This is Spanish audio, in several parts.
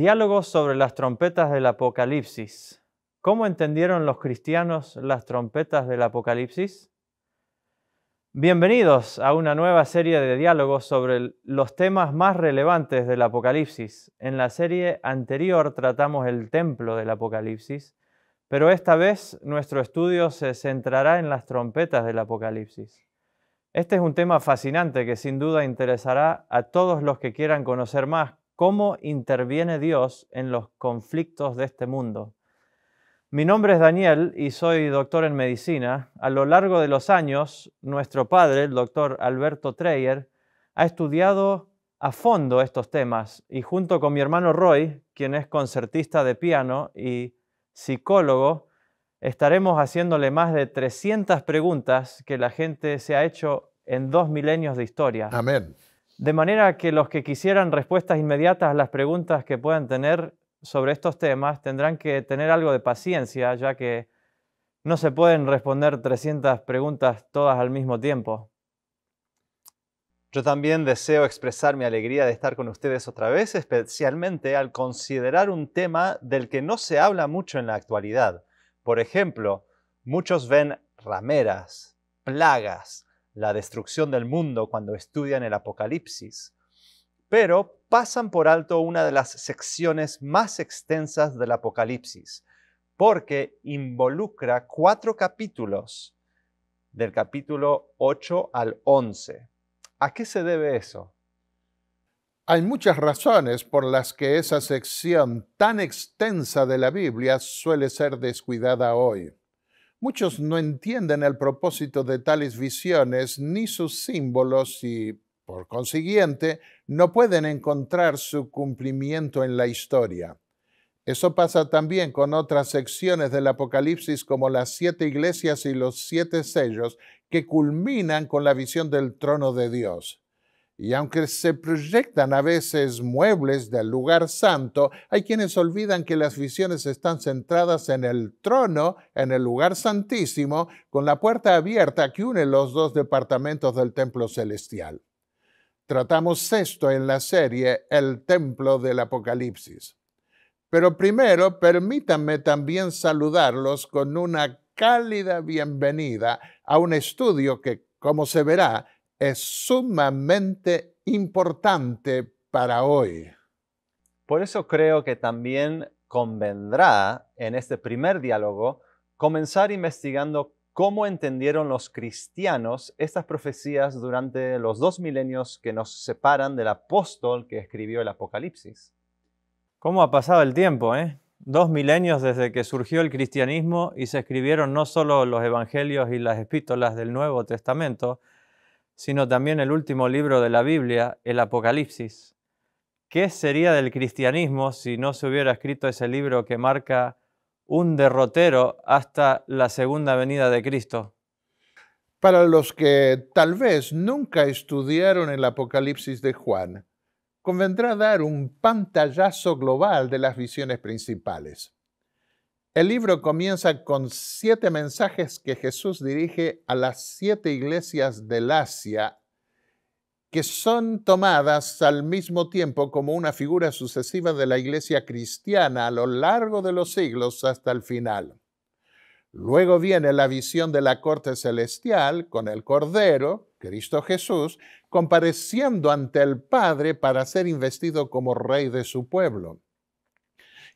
Diálogos sobre las trompetas del Apocalipsis. ¿Cómo entendieron los cristianos las trompetas del Apocalipsis? Bienvenidos a una nueva serie de diálogos sobre los temas más relevantes del Apocalipsis. En la serie anterior tratamos el templo del Apocalipsis, pero esta vez nuestro estudio se centrará en las trompetas del Apocalipsis. Este es un tema fascinante que sin duda interesará a todos los que quieran conocer más cómo interviene Dios en los conflictos de este mundo. Mi nombre es Daniel y soy doctor en medicina. A lo largo de los años, nuestro padre, el doctor Alberto Treyer, ha estudiado a fondo estos temas y junto con mi hermano Roy, quien es concertista de piano y psicólogo, estaremos haciéndole más de 300 preguntas que la gente se ha hecho en dos milenios de historia. Amén. De manera que los que quisieran respuestas inmediatas a las preguntas que puedan tener sobre estos temas tendrán que tener algo de paciencia, ya que no se pueden responder 300 preguntas todas al mismo tiempo. Yo también deseo expresar mi alegría de estar con ustedes otra vez, especialmente al considerar un tema del que no se habla mucho en la actualidad. Por ejemplo, muchos ven rameras, plagas, la destrucción del mundo cuando estudian el Apocalipsis, pero pasan por alto una de las secciones más extensas del Apocalipsis, porque involucra cuatro capítulos, del capítulo 8 al 11. ¿A qué se debe eso? Hay muchas razones por las que esa sección tan extensa de la Biblia suele ser descuidada hoy. Muchos no entienden el propósito de tales visiones ni sus símbolos y, por consiguiente, no pueden encontrar su cumplimiento en la historia. Eso pasa también con otras secciones del Apocalipsis como las siete iglesias y los siete sellos que culminan con la visión del trono de Dios. Y aunque se proyectan a veces muebles del lugar santo, hay quienes olvidan que las visiones están centradas en el trono, en el lugar santísimo, con la puerta abierta que une los dos departamentos del templo celestial. Tratamos esto en la serie El templo del Apocalipsis. Pero primero, permítanme también saludarlos con una cálida bienvenida a un estudio que, como se verá, es sumamente importante para hoy. Por eso creo que también convendrá en este primer diálogo comenzar investigando cómo entendieron los cristianos estas profecías durante los dos milenios que nos separan del apóstol que escribió el Apocalipsis. ¿Cómo ha pasado el tiempo, eh? Dos milenios desde que surgió el cristianismo y se escribieron no solo los evangelios y las epístolas del Nuevo Testamento, sino también el último libro de la Biblia, el Apocalipsis. ¿Qué sería del cristianismo si no se hubiera escrito ese libro que marca un derrotero hasta la segunda venida de Cristo? Para los que tal vez nunca estudiaron el Apocalipsis de Juan, convendrá dar un pantallazo global de las visiones principales. El libro comienza con siete mensajes que Jesús dirige a las siete iglesias del Asia, que son tomadas al mismo tiempo como una figura sucesiva de la iglesia cristiana a lo largo de los siglos hasta el final. Luego viene la visión de la corte celestial con el Cordero, Cristo Jesús, compareciendo ante el Padre para ser investido como rey de su pueblo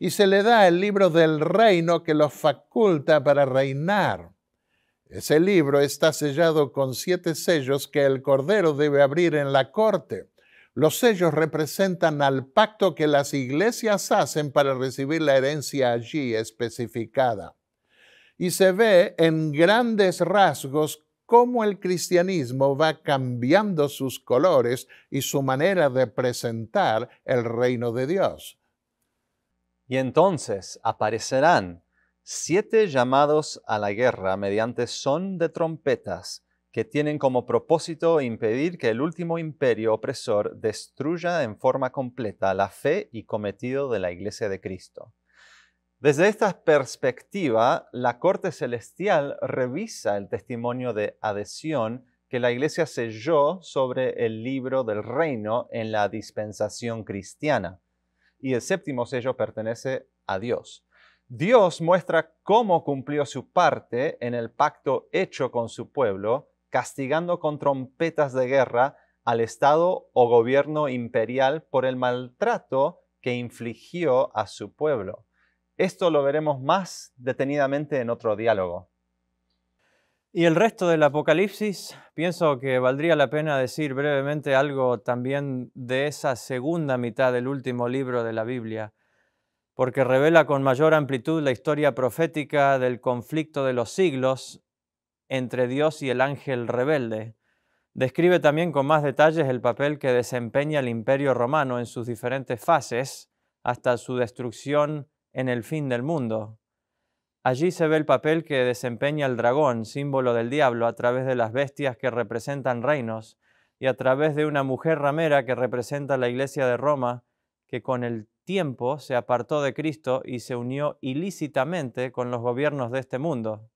y se le da el libro del reino que lo faculta para reinar. Ese libro está sellado con siete sellos que el Cordero debe abrir en la corte. Los sellos representan al pacto que las iglesias hacen para recibir la herencia allí especificada. Y se ve en grandes rasgos cómo el cristianismo va cambiando sus colores y su manera de presentar el reino de Dios. Y entonces aparecerán siete llamados a la guerra mediante son de trompetas que tienen como propósito impedir que el último imperio opresor destruya en forma completa la fe y cometido de la Iglesia de Cristo. Desde esta perspectiva, la Corte Celestial revisa el testimonio de adhesión que la Iglesia selló sobre el libro del reino en la dispensación cristiana y el séptimo sello pertenece a Dios. Dios muestra cómo cumplió su parte en el pacto hecho con su pueblo, castigando con trompetas de guerra al Estado o gobierno imperial por el maltrato que infligió a su pueblo. Esto lo veremos más detenidamente en otro diálogo. Y el resto del Apocalipsis, pienso que valdría la pena decir brevemente algo también de esa segunda mitad del último libro de la Biblia, porque revela con mayor amplitud la historia profética del conflicto de los siglos entre Dios y el ángel rebelde. Describe también con más detalles el papel que desempeña el imperio romano en sus diferentes fases hasta su destrucción en el fin del mundo. Allí se ve el papel que desempeña el dragón, símbolo del diablo, a través de las bestias que representan reinos y a través de una mujer ramera que representa la iglesia de Roma, que con el tiempo se apartó de Cristo y se unió ilícitamente con los gobiernos de este mundo.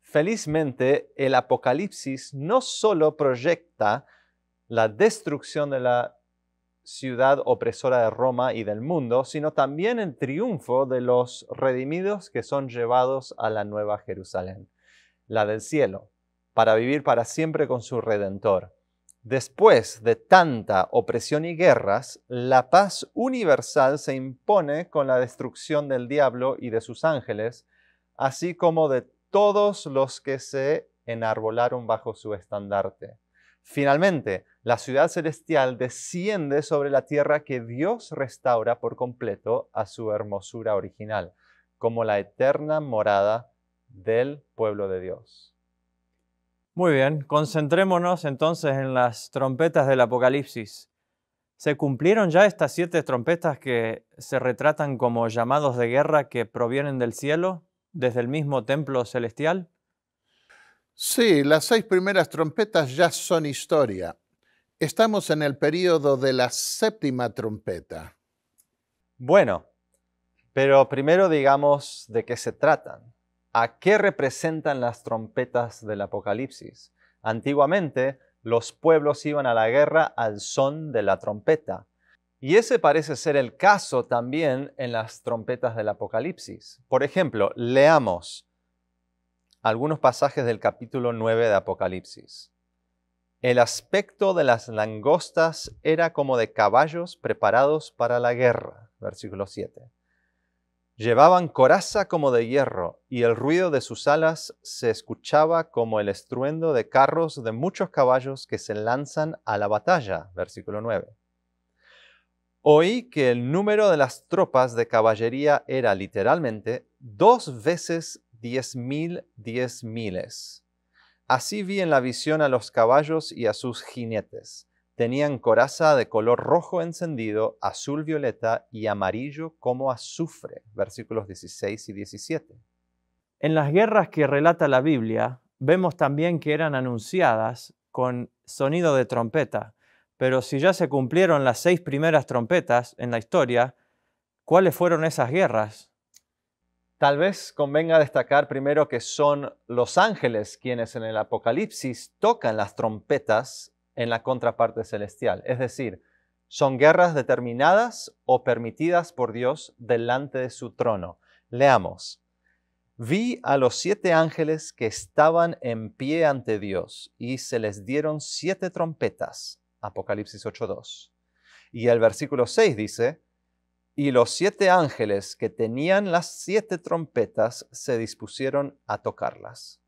Felizmente, el Apocalipsis no solo proyecta la destrucción de la ciudad opresora de Roma y del mundo, sino también el triunfo de los redimidos que son llevados a la nueva Jerusalén, la del cielo, para vivir para siempre con su redentor. Después de tanta opresión y guerras, la paz universal se impone con la destrucción del diablo y de sus ángeles, así como de todos los que se enarbolaron bajo su estandarte. Finalmente, la ciudad celestial desciende sobre la tierra que Dios restaura por completo a su hermosura original, como la eterna morada del pueblo de Dios. Muy bien, concentrémonos entonces en las trompetas del Apocalipsis. ¿Se cumplieron ya estas siete trompetas que se retratan como llamados de guerra que provienen del cielo, desde el mismo templo celestial? Sí, las seis primeras trompetas ya son historia. Estamos en el período de la séptima trompeta. Bueno, pero primero digamos de qué se tratan. ¿A qué representan las trompetas del Apocalipsis? Antiguamente, los pueblos iban a la guerra al son de la trompeta. Y ese parece ser el caso también en las trompetas del Apocalipsis. Por ejemplo, leamos algunos pasajes del capítulo 9 de Apocalipsis. El aspecto de las langostas era como de caballos preparados para la guerra, versículo 7. Llevaban coraza como de hierro, y el ruido de sus alas se escuchaba como el estruendo de carros de muchos caballos que se lanzan a la batalla, versículo 9. Oí que el número de las tropas de caballería era literalmente dos veces diez mil diez miles. Así vi en la visión a los caballos y a sus jinetes. Tenían coraza de color rojo encendido, azul violeta y amarillo como azufre. Versículos 16 y 17. En las guerras que relata la Biblia, vemos también que eran anunciadas con sonido de trompeta. Pero si ya se cumplieron las seis primeras trompetas en la historia, ¿cuáles fueron esas guerras? Tal vez convenga destacar primero que son los ángeles quienes en el Apocalipsis tocan las trompetas en la contraparte celestial. Es decir, son guerras determinadas o permitidas por Dios delante de su trono. Leamos. Vi a los siete ángeles que estaban en pie ante Dios y se les dieron siete trompetas. Apocalipsis 8.2. Y el versículo 6 dice, y los siete ángeles que tenían las siete trompetas se dispusieron a tocarlas.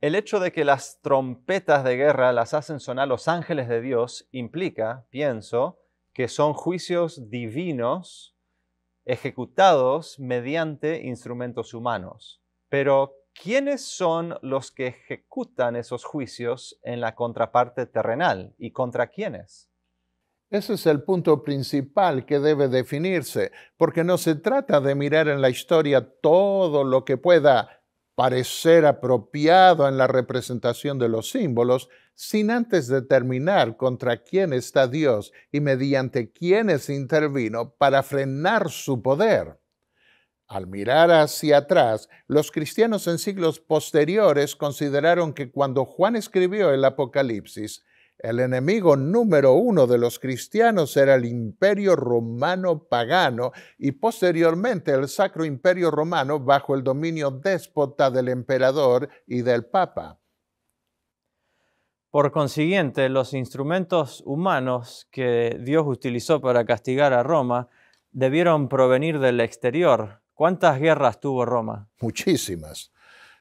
El hecho de que las trompetas de guerra las hacen sonar los ángeles de Dios implica, pienso, que son juicios divinos ejecutados mediante instrumentos humanos. Pero, ¿quiénes son los que ejecutan esos juicios en la contraparte terrenal y contra quiénes? Ese es el punto principal que debe definirse, porque no se trata de mirar en la historia todo lo que pueda parecer apropiado en la representación de los símbolos, sin antes determinar contra quién está Dios y mediante quiénes intervino para frenar su poder. Al mirar hacia atrás, los cristianos en siglos posteriores consideraron que cuando Juan escribió el Apocalipsis, el enemigo número uno de los cristianos era el imperio romano pagano y posteriormente el Sacro Imperio Romano bajo el dominio déspota del emperador y del papa. Por consiguiente, los instrumentos humanos que Dios utilizó para castigar a Roma debieron provenir del exterior. ¿Cuántas guerras tuvo Roma? Muchísimas.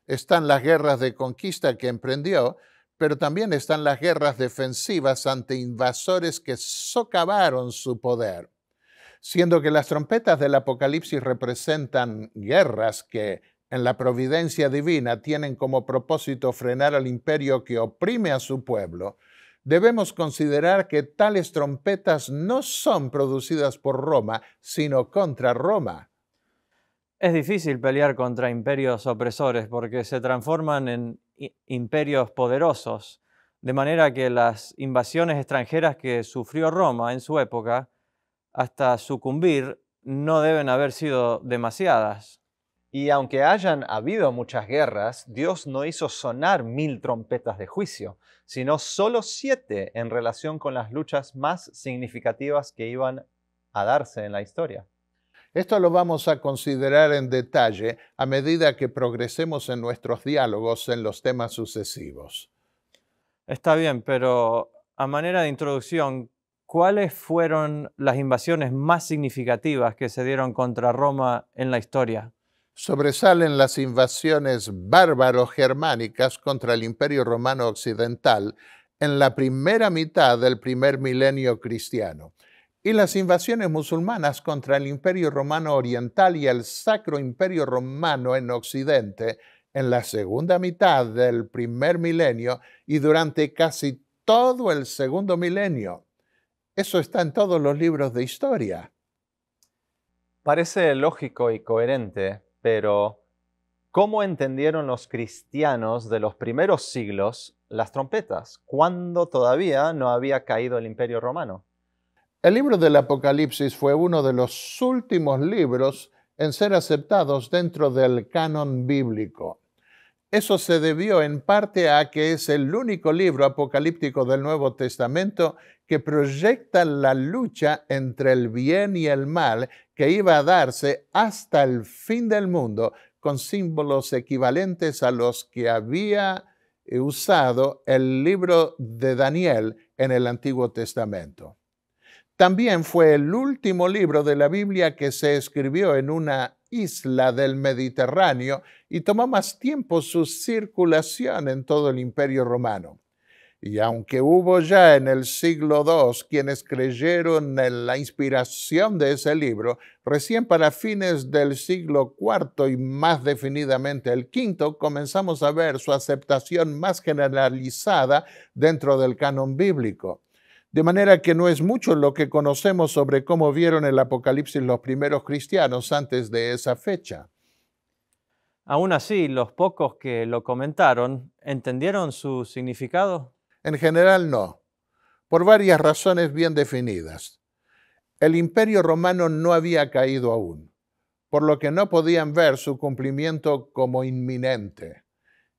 Están las guerras de conquista que emprendió, pero también están las guerras defensivas ante invasores que socavaron su poder, siendo que las trompetas del Apocalipsis representan guerras que en la providencia divina tienen como propósito frenar al imperio que oprime a su pueblo, debemos considerar que tales trompetas no son producidas por Roma, sino contra Roma. Es difícil pelear contra imperios opresores porque se transforman en imperios poderosos, de manera que las invasiones extranjeras que sufrió Roma en su época, hasta sucumbir, no deben haber sido demasiadas. Y aunque hayan habido muchas guerras, Dios no hizo sonar mil trompetas de juicio, sino solo siete en relación con las luchas más significativas que iban a darse en la historia. Esto lo vamos a considerar en detalle a medida que progresemos en nuestros diálogos en los temas sucesivos. Está bien, pero a manera de introducción, ¿cuáles fueron las invasiones más significativas que se dieron contra Roma en la historia? Sobresalen las invasiones bárbaro-germánicas contra el Imperio Romano Occidental en la primera mitad del primer milenio cristiano y las invasiones musulmanas contra el Imperio Romano Oriental y el Sacro Imperio Romano en Occidente en la segunda mitad del primer milenio y durante casi todo el segundo milenio. Eso está en todos los libros de historia. Parece lógico y coherente, pero ¿cómo entendieron los cristianos de los primeros siglos las trompetas, cuando todavía no había caído el imperio romano? El libro del Apocalipsis fue uno de los últimos libros en ser aceptados dentro del canon bíblico. Eso se debió en parte a que es el único libro apocalíptico del Nuevo Testamento que proyecta la lucha entre el bien y el mal que iba a darse hasta el fin del mundo con símbolos equivalentes a los que había usado el libro de Daniel en el Antiguo Testamento. También fue el último libro de la Biblia que se escribió en una isla del Mediterráneo y tomó más tiempo su circulación en todo el imperio romano. Y aunque hubo ya en el siglo II quienes creyeron en la inspiración de ese libro, recién para fines del siglo IV y más definidamente el V comenzamos a ver su aceptación más generalizada dentro del canon bíblico. De manera que no es mucho lo que conocemos sobre cómo vieron el Apocalipsis los primeros cristianos antes de esa fecha. Aún así, los pocos que lo comentaron, ¿entendieron su significado? En general no, por varias razones bien definidas. El imperio romano no había caído aún, por lo que no podían ver su cumplimiento como inminente.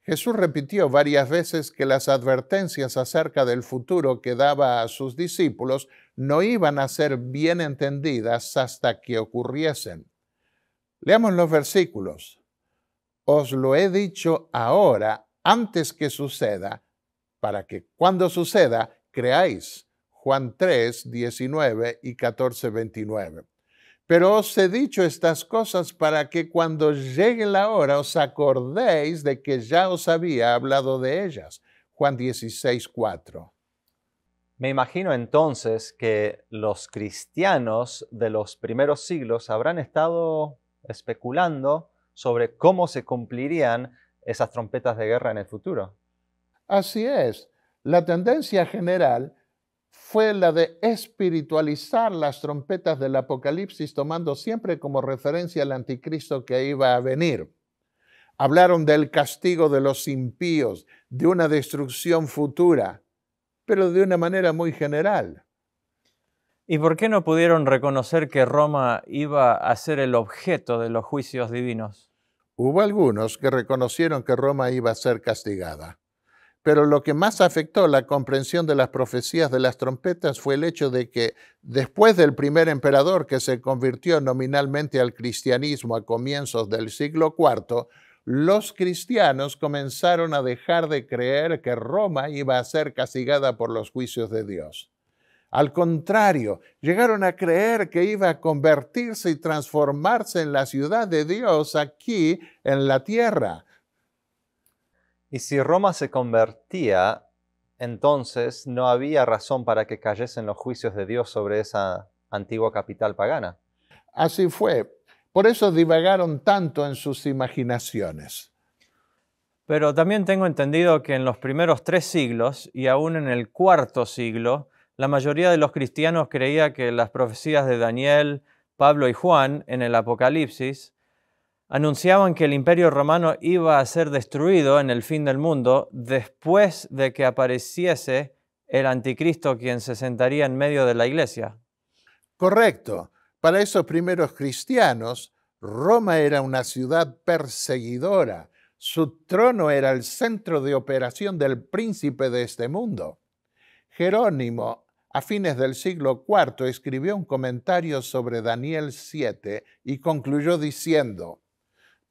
Jesús repitió varias veces que las advertencias acerca del futuro que daba a sus discípulos no iban a ser bien entendidas hasta que ocurriesen. Leamos los versículos. Os lo he dicho ahora, antes que suceda, para que cuando suceda creáis. Juan 3, 19 y 14, 29. Pero os he dicho estas cosas para que cuando llegue la hora os acordéis de que ya os había hablado de ellas. Juan 16, 4. Me imagino entonces que los cristianos de los primeros siglos habrán estado especulando sobre cómo se cumplirían esas trompetas de guerra en el futuro. Así es. La tendencia general fue la de espiritualizar las trompetas del Apocalipsis, tomando siempre como referencia al anticristo que iba a venir. Hablaron del castigo de los impíos, de una destrucción futura, pero de una manera muy general. ¿Y por qué no pudieron reconocer que Roma iba a ser el objeto de los juicios divinos? Hubo algunos que reconocieron que Roma iba a ser castigada. Pero lo que más afectó la comprensión de las profecías de las trompetas fue el hecho de que después del primer emperador que se convirtió nominalmente al cristianismo a comienzos del siglo IV, los cristianos comenzaron a dejar de creer que Roma iba a ser castigada por los juicios de Dios. Al contrario, llegaron a creer que iba a convertirse y transformarse en la ciudad de Dios aquí en la tierra. Y si Roma se convertía, entonces no había razón para que cayesen los juicios de Dios sobre esa antigua capital pagana. Así fue. Por eso divagaron tanto en sus imaginaciones. Pero también tengo entendido que en los primeros tres siglos y aún en el cuarto siglo, la mayoría de los cristianos creía que las profecías de Daniel, Pablo y Juan en el Apocalipsis anunciaban que el imperio romano iba a ser destruido en el fin del mundo después de que apareciese el anticristo quien se sentaría en medio de la iglesia. Correcto. Para esos primeros cristianos, Roma era una ciudad perseguidora. Su trono era el centro de operación del príncipe de este mundo. Jerónimo, a fines del siglo IV, escribió un comentario sobre Daniel 7 y concluyó diciendo,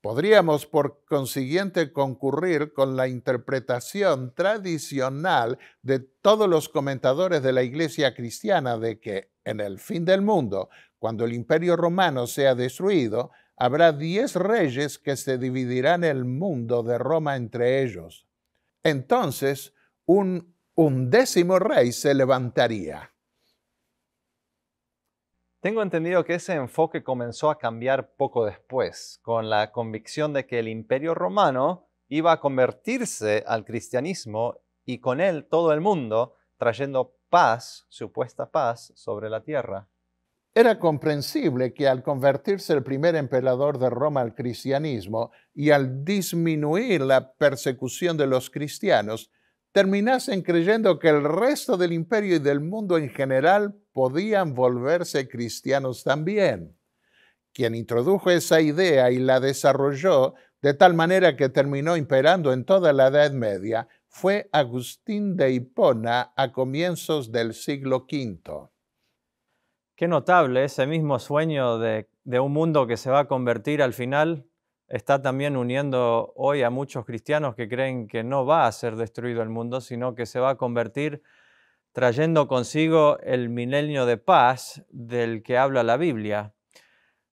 Podríamos, por consiguiente, concurrir con la interpretación tradicional de todos los comentadores de la Iglesia cristiana de que en el fin del mundo, cuando el imperio romano sea destruido, habrá diez reyes que se dividirán el mundo de Roma entre ellos. Entonces, un undécimo rey se levantaría tengo entendido que ese enfoque comenzó a cambiar poco después, con la convicción de que el imperio romano iba a convertirse al cristianismo y con él todo el mundo, trayendo paz, supuesta paz, sobre la tierra. Era comprensible que al convertirse el primer emperador de Roma al cristianismo y al disminuir la persecución de los cristianos, terminasen creyendo que el resto del imperio y del mundo en general podían volverse cristianos también. Quien introdujo esa idea y la desarrolló de tal manera que terminó imperando en toda la Edad Media fue Agustín de Hipona a comienzos del siglo V. Qué notable ese mismo sueño de, de un mundo que se va a convertir al final está también uniendo hoy a muchos cristianos que creen que no va a ser destruido el mundo, sino que se va a convertir trayendo consigo el milenio de paz del que habla la Biblia.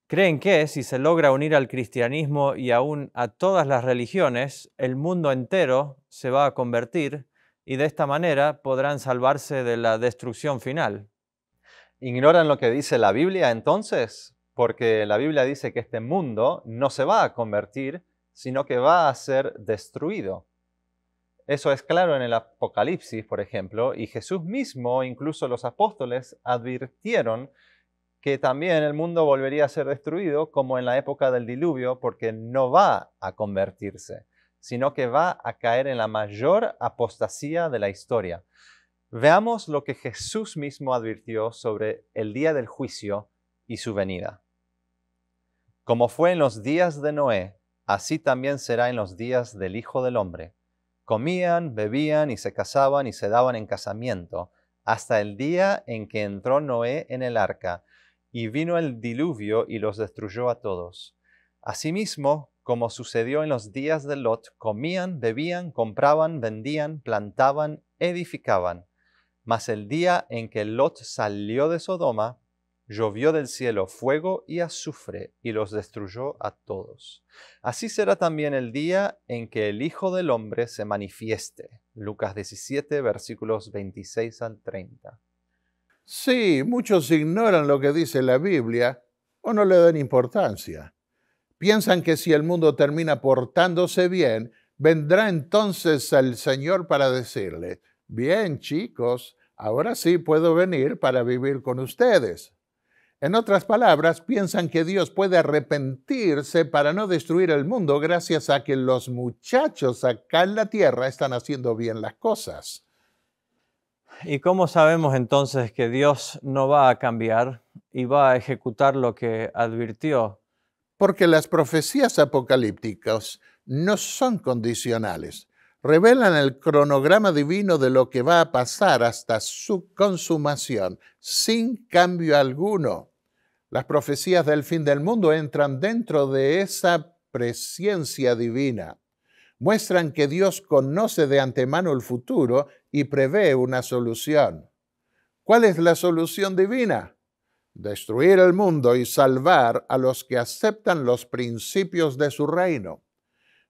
Creen que si se logra unir al cristianismo y aún a todas las religiones, el mundo entero se va a convertir y de esta manera podrán salvarse de la destrucción final. ¿Ignoran lo que dice la Biblia entonces? Porque la Biblia dice que este mundo no se va a convertir, sino que va a ser destruido. Eso es claro en el Apocalipsis, por ejemplo, y Jesús mismo, incluso los apóstoles, advirtieron que también el mundo volvería a ser destruido como en la época del diluvio, porque no va a convertirse, sino que va a caer en la mayor apostasía de la historia. Veamos lo que Jesús mismo advirtió sobre el día del juicio y su venida. Como fue en los días de Noé, así también será en los días del Hijo del Hombre Comían, bebían y se casaban y se daban en casamiento, hasta el día en que entró Noé en el arca, y vino el diluvio y los destruyó a todos. Asimismo, como sucedió en los días de Lot, comían, bebían, compraban, vendían, plantaban, edificaban. Mas el día en que Lot salió de Sodoma, llovió del cielo fuego y azufre y los destruyó a todos. Así será también el día en que el Hijo del Hombre se manifieste. Lucas 17, versículos 26 al 30. Sí, muchos ignoran lo que dice la Biblia o no le dan importancia. Piensan que si el mundo termina portándose bien, vendrá entonces el Señor para decirle, bien chicos, ahora sí puedo venir para vivir con ustedes. En otras palabras, piensan que Dios puede arrepentirse para no destruir el mundo gracias a que los muchachos acá en la tierra están haciendo bien las cosas. ¿Y cómo sabemos entonces que Dios no va a cambiar y va a ejecutar lo que advirtió? Porque las profecías apocalípticas no son condicionales, revelan el cronograma divino de lo que va a pasar hasta su consumación, sin cambio alguno. Las profecías del fin del mundo entran dentro de esa presencia divina. Muestran que Dios conoce de antemano el futuro y prevé una solución. ¿Cuál es la solución divina? Destruir el mundo y salvar a los que aceptan los principios de su reino.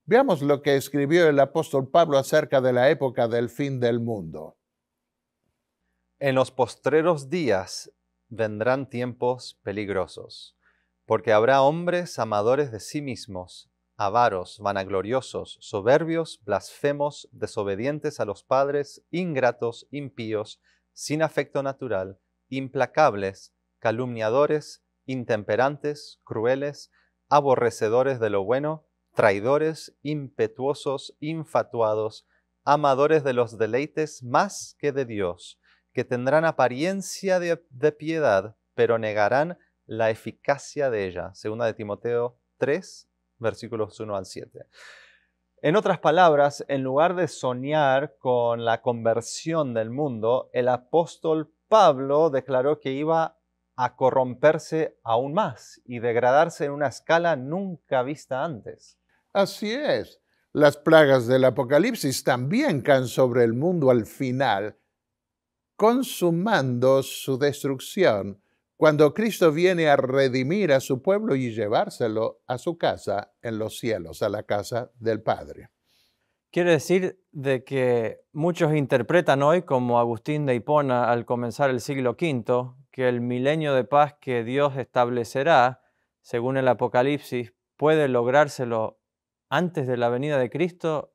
Veamos lo que escribió el apóstol Pablo acerca de la época del fin del mundo. En los postreros días vendrán tiempos peligrosos, porque habrá hombres amadores de sí mismos, avaros, vanagloriosos, soberbios, blasfemos, desobedientes a los padres, ingratos, impíos, sin afecto natural, implacables, calumniadores, intemperantes, crueles, aborrecedores de lo bueno, traidores, impetuosos, infatuados, amadores de los deleites más que de Dios, que tendrán apariencia de, piedad, pero negarán la eficacia de ella. Segunda de Timoteo 3, versículos 1 al 7. En otras palabras, en lugar de soñar con la conversión del mundo, el apóstol Pablo declaró que iba a corromperse aún más y degradarse en una escala nunca vista antes. Así es. Las plagas del Apocalipsis también caen sobre el mundo al final consumando su destrucción cuando Cristo viene a redimir a su pueblo y llevárselo a su casa en los cielos, a la casa del Padre. Quiere decir de que muchos interpretan hoy, como Agustín de Hipona al comenzar el siglo V, que el milenio de paz que Dios establecerá, según el Apocalipsis, puede lográrselo antes de la venida de Cristo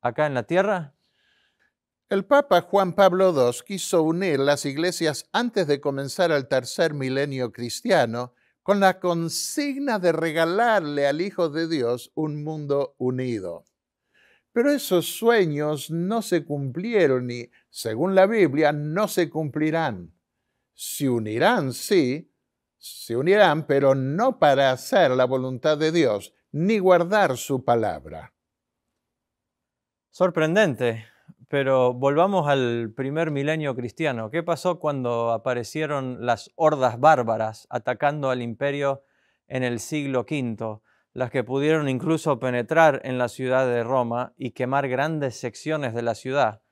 acá en la tierra? El Papa Juan Pablo II quiso unir las iglesias antes de comenzar el tercer milenio cristiano con la consigna de regalarle al Hijo de Dios un mundo unido. Pero esos sueños no se cumplieron y, según la Biblia, no se cumplirán. Se unirán, sí, se unirán, pero no para hacer la voluntad de Dios, ni guardar su palabra. Sorprendente, pero volvamos al primer milenio cristiano. ¿Qué pasó cuando aparecieron las hordas bárbaras atacando al imperio en el siglo V? Las que pudieron incluso penetrar en la ciudad de Roma y quemar grandes secciones de la ciudad.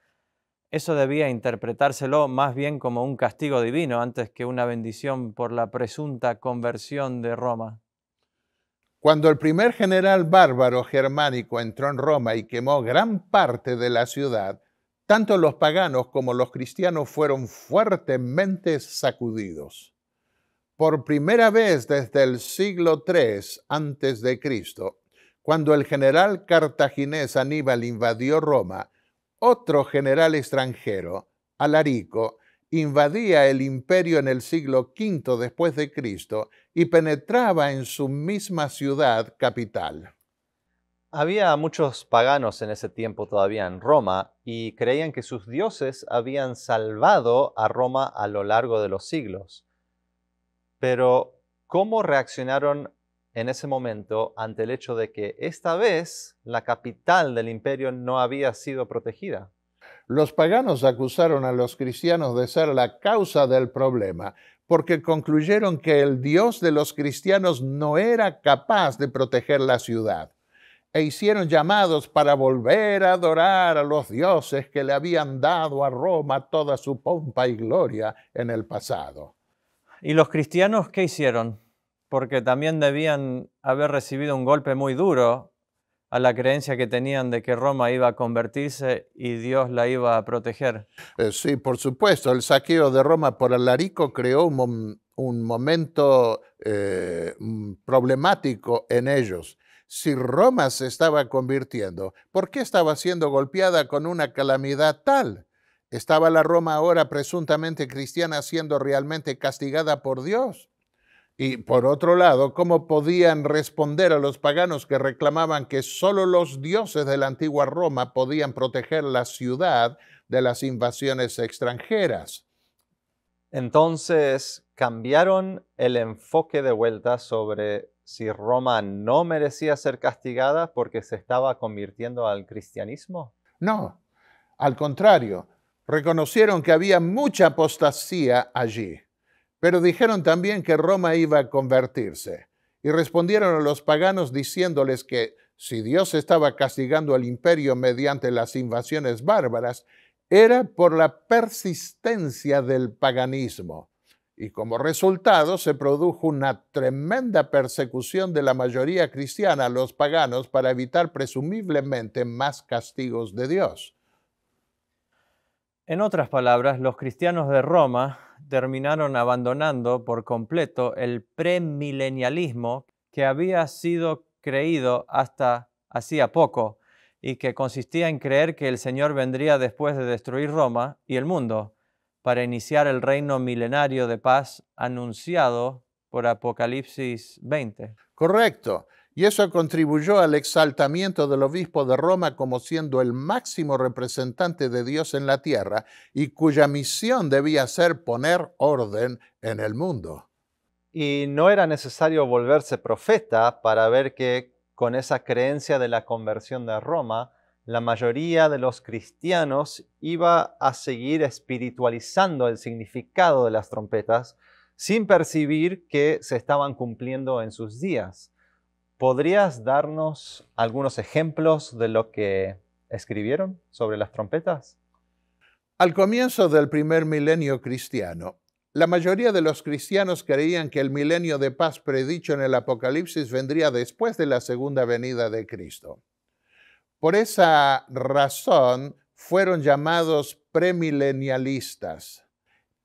Eso debía interpretárselo más bien como un castigo divino antes que una bendición por la presunta conversión de Roma. Cuando el primer general bárbaro germánico entró en Roma y quemó gran parte de la ciudad, tanto los paganos como los cristianos fueron fuertemente sacudidos. Por primera vez desde el siglo III a.C., cuando el general cartaginés Aníbal invadió Roma, otro general extranjero, Alarico, invadía el imperio en el siglo V después de Cristo y penetraba en su misma ciudad capital. Había muchos paganos en ese tiempo todavía en Roma y creían que sus dioses habían salvado a Roma a lo largo de los siglos. Pero, ¿cómo reaccionaron en ese momento ante el hecho de que esta vez la capital del imperio no había sido protegida? Los paganos acusaron a los cristianos de ser la causa del problema, porque concluyeron que el Dios de los cristianos no era capaz de proteger la ciudad e hicieron llamados para volver a adorar a los dioses que le habían dado a Roma toda su pompa y gloria en el pasado. ¿Y los cristianos qué hicieron? Porque también debían haber recibido un golpe muy duro a la creencia que tenían de que Roma iba a convertirse y Dios la iba a proteger. Eh, sí, por supuesto, el saqueo de Roma por Alarico creó un, momento eh, mm, problemático en ellos si Roma se estaba convirtiendo, ¿por qué estaba siendo golpeada con una calamidad tal? ¿Estaba la Roma ahora presuntamente cristiana siendo realmente castigada por Dios? Y por otro lado, ¿cómo podían responder a los paganos que reclamaban que solo los dioses de la antigua Roma podían proteger la ciudad de las invasiones extranjeras? Entonces cambiaron el enfoque de vuelta sobre si Roma no merecía ser castigada porque se estaba convirtiendo al cristianismo. No, al contrario, reconocieron que había mucha apostasía allí, pero dijeron también que Roma iba a convertirse y respondieron a los paganos diciéndoles que si Dios estaba castigando al imperio mediante las invasiones bárbaras, era por la persistencia del paganismo y como resultado se produjo una tremenda persecución de la mayoría cristiana a los paganos para evitar presumiblemente más castigos de Dios. En otras palabras, los cristianos de Roma terminaron abandonando por completo el premilenialismo que había sido creído hasta hacía poco y que consistía en creer que el Señor vendría después de destruir Roma y el mundo para iniciar el reino milenario de paz anunciado por Apocalipsis 20. Correcto. Y eso contribuyó al exaltamiento del obispo de Roma como siendo el máximo representante de Dios en la tierra y cuya misión debía ser poner orden en el mundo. Y no era necesario volverse profeta para ver que con esa creencia de la conversión de Roma, la mayoría de los cristianos iba a seguir espiritualizando el significado de las trompetas sin percibir que se estaban cumpliendo en sus días. ¿Podrías darnos algunos ejemplos de lo que escribieron sobre las trompetas? Al comienzo del primer milenio cristiano, la mayoría de los cristianos creían que el milenio de paz predicho en el Apocalipsis vendría después de la segunda venida de Cristo. Por esa razón fueron llamados premilenialistas.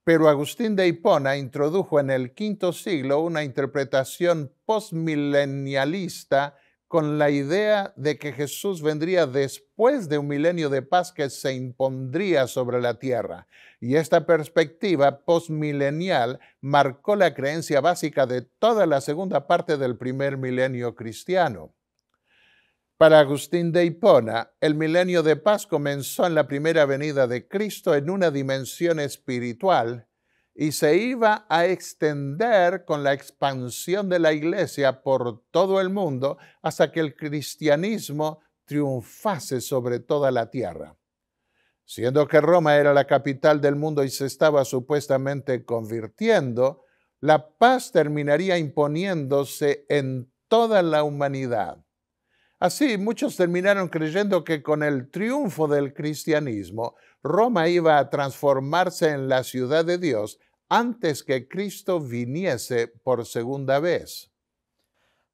Pero Agustín de Hipona introdujo en el quinto siglo una interpretación postmilenialista con la idea de que Jesús vendría después de un milenio de paz que se impondría sobre la tierra. Y esta perspectiva postmilenial marcó la creencia básica de toda la segunda parte del primer milenio cristiano. Para Agustín de Hipona, el milenio de paz comenzó en la primera venida de Cristo en una dimensión espiritual y se iba a extender con la expansión de la iglesia por todo el mundo hasta que el cristianismo triunfase sobre toda la tierra. Siendo que Roma era la capital del mundo y se estaba supuestamente convirtiendo, la paz terminaría imponiéndose en toda la humanidad. Así, muchos terminaron creyendo que con el triunfo del cristianismo, Roma iba a transformarse en la ciudad de Dios antes que Cristo viniese por segunda vez.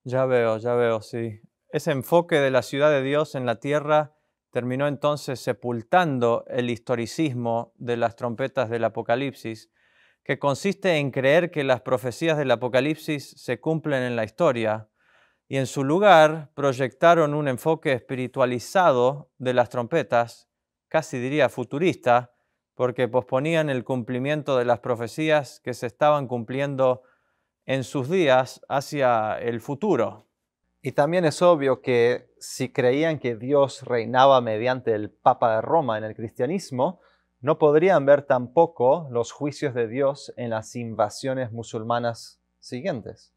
Ya veo, ya veo, sí. Ese enfoque de la ciudad de Dios en la tierra terminó entonces sepultando el historicismo de las trompetas del Apocalipsis, que consiste en creer que las profecías del Apocalipsis se cumplen en la historia, y en su lugar proyectaron un enfoque espiritualizado de las trompetas, casi diría futurista, porque posponían el cumplimiento de las profecías que se estaban cumpliendo en sus días hacia el futuro. Y también es obvio que si creían que Dios reinaba mediante el Papa de Roma en el cristianismo, no podrían ver tampoco los juicios de Dios en las invasiones musulmanas siguientes.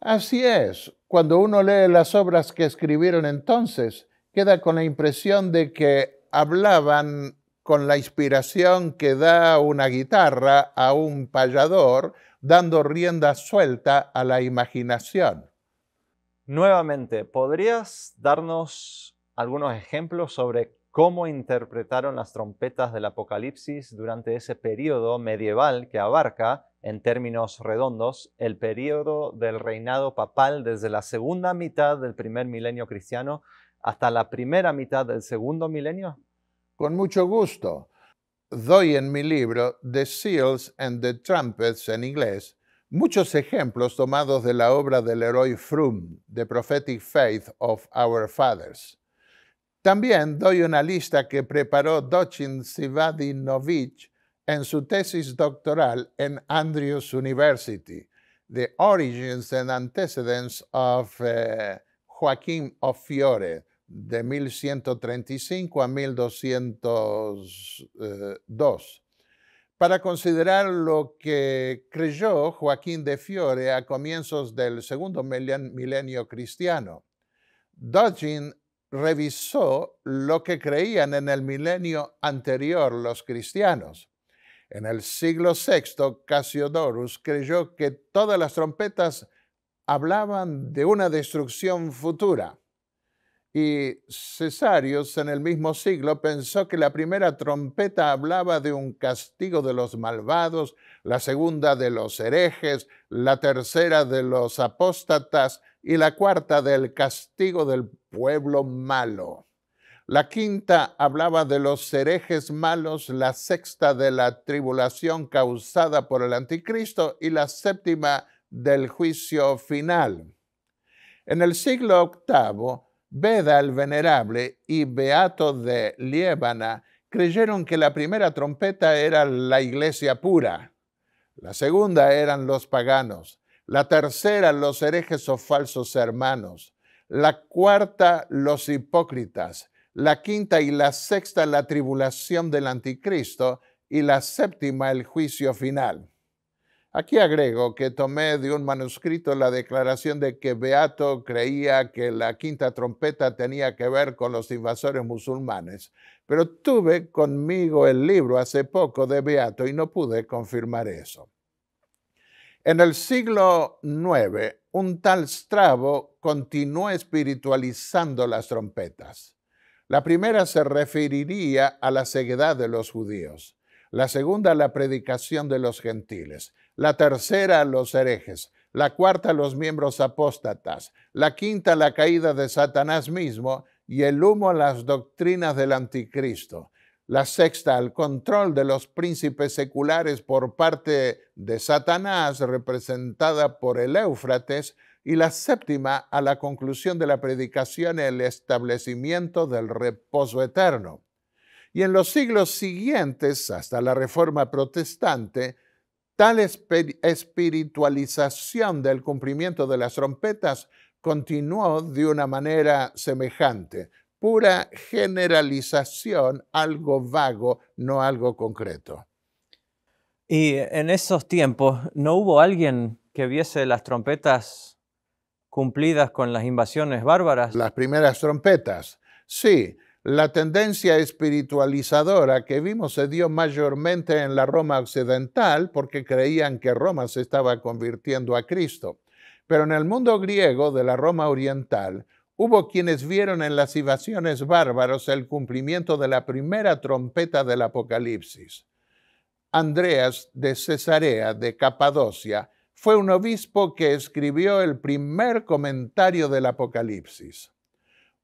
Así es, cuando uno lee las obras que escribieron entonces, queda con la impresión de que hablaban con la inspiración que da una guitarra a un payador, dando rienda suelta a la imaginación. Nuevamente, ¿podrías darnos algunos ejemplos sobre cómo interpretaron las trompetas del Apocalipsis durante ese periodo medieval que abarca, en términos redondos, el periodo del reinado papal desde la segunda mitad del primer milenio cristiano hasta la primera mitad del segundo milenio? Con mucho gusto. Doy en mi libro The Seals and the Trumpets en inglés muchos ejemplos tomados de la obra del héroe Froome, The Prophetic Faith of Our Fathers. También doy una lista que preparó Dochin Sivadinovich en su tesis doctoral en Andrews University, The Origins and Antecedents of eh, joaquim Joaquín of Fiore, de 1135 a 1202 para considerar lo que creyó Joaquín de Fiore a comienzos del segundo milenio cristiano. Dodgin revisó lo que creían en el milenio anterior los cristianos. En el siglo VI, Cassiodorus creyó que todas las trompetas hablaban de una destrucción futura. Y en el mismo siglo pensó que la primera trompeta hablaba de un castigo de los malvados, la segunda de los herejes, la tercera de los apóstatas y la cuarta del castigo del pueblo malo. La quinta hablaba de los herejes malos, la sexta de la tribulación causada por el anticristo y la séptima del juicio final. En el siglo octavo, Beda el Venerable y Beato de Liébana creyeron que la primera trompeta era la iglesia pura, la segunda eran los paganos, la tercera los herejes o falsos hermanos, la cuarta los hipócritas, la quinta y la sexta la tribulación del anticristo y la séptima el juicio final. Aquí agrego que tomé de un manuscrito la declaración de que Beato creía que la quinta trompeta tenía que ver con los invasores musulmanes, pero tuve conmigo el libro hace poco de Beato y no pude confirmar eso. En el siglo IX, un tal Strabo continuó espiritualizando las trompetas. La primera se referiría a la ceguedad de los judíos, la segunda a la predicación de los gentiles, la tercera los herejes, la cuarta los miembros apóstatas, la quinta la caída de Satanás mismo y el humo a las doctrinas del anticristo, la sexta al control de los príncipes seculares por parte de Satanás representada por el Éufrates y la séptima a la conclusión de la predicación el establecimiento del reposo eterno. Y en los siglos siguientes, hasta la Reforma protestante, Tal espiritualización del cumplimiento de las trompetas continuó de una manera semejante, pura generalización, algo vago, no algo concreto. Y en esos tiempos no hubo alguien que viese las trompetas cumplidas con las invasiones bárbaras. Las primeras trompetas, sí. La tendencia espiritualizadora que vimos se dio mayormente en la Roma occidental porque creían que Roma se estaba convirtiendo a Cristo. Pero en el mundo griego de la Roma oriental hubo quienes vieron en las invasiones bárbaros el cumplimiento de la primera trompeta del Apocalipsis. Andreas de Cesarea de Capadocia fue un obispo que escribió el primer comentario del Apocalipsis.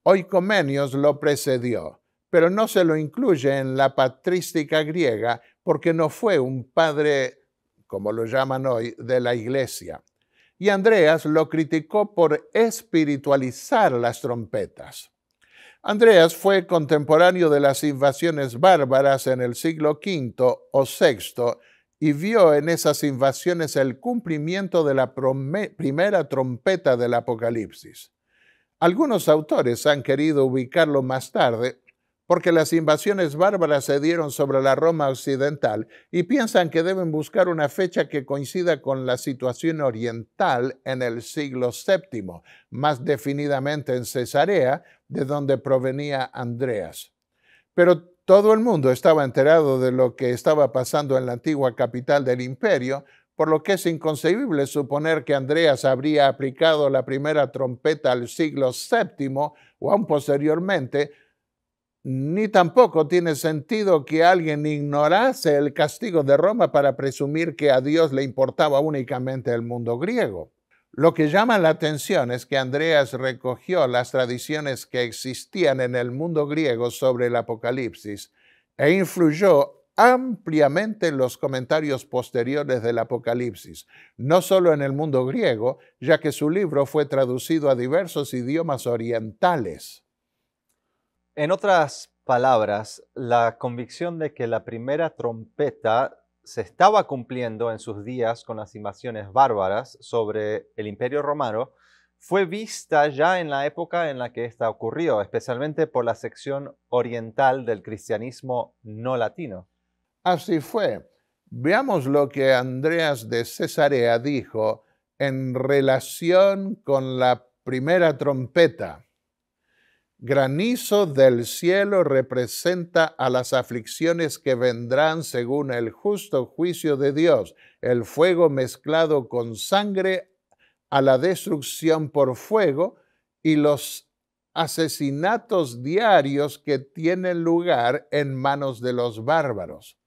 Oicomenios lo precedió, pero no se lo incluye en la patrística griega porque no fue un padre, como lo llaman hoy, de la iglesia. Y Andreas lo criticó por espiritualizar las trompetas. Andreas fue contemporáneo de las invasiones bárbaras en el siglo V o VI y vio en esas invasiones el cumplimiento de la primera trompeta del Apocalipsis. Algunos autores han querido ubicarlo más tarde porque las invasiones bárbaras se dieron sobre la Roma occidental y piensan que deben buscar una fecha que coincida con la situación oriental en el siglo VII, más definidamente en Cesarea, de donde provenía Andreas. Pero todo el mundo estaba enterado de lo que estaba pasando en la antigua capital del imperio, por lo que es inconcebible suponer que Andreas habría aplicado la primera trompeta al siglo VII o aún posteriormente, ni tampoco tiene sentido que alguien ignorase el castigo de Roma para presumir que a Dios le importaba únicamente el mundo griego. Lo que llama la atención es que Andreas recogió las tradiciones que existían en el mundo griego sobre el Apocalipsis e influyó ampliamente en los comentarios posteriores del Apocalipsis, no solo en el mundo griego, ya que su libro fue traducido a diversos idiomas orientales. En otras palabras, la convicción de que la primera trompeta se estaba cumpliendo en sus días con las invasiones bárbaras sobre el imperio romano fue vista ya en la época en la que esta ocurrió, especialmente por la sección oriental del cristianismo no latino. Así fue. Veamos lo que Andreas de Cesarea dijo en relación con la primera trompeta. Granizo del cielo representa a las aflicciones que vendrán según el justo juicio de Dios, el fuego mezclado con sangre a la destrucción por fuego y los asesinatos diarios que tienen lugar en manos de los bárbaros.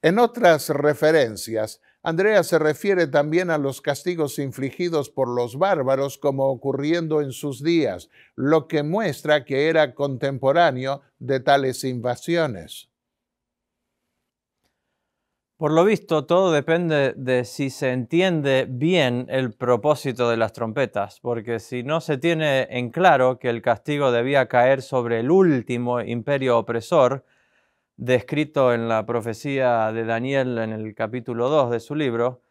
En otras referencias, Andrea se refiere también a los castigos infligidos por los bárbaros como ocurriendo en sus días, lo que muestra que era contemporáneo de tales invasiones. Por lo visto, todo depende de si se entiende bien el propósito de las trompetas, porque si no se tiene en claro que el castigo debía caer sobre el último imperio opresor, descrito en la profecía de Daniel en el capítulo 2 de su libro,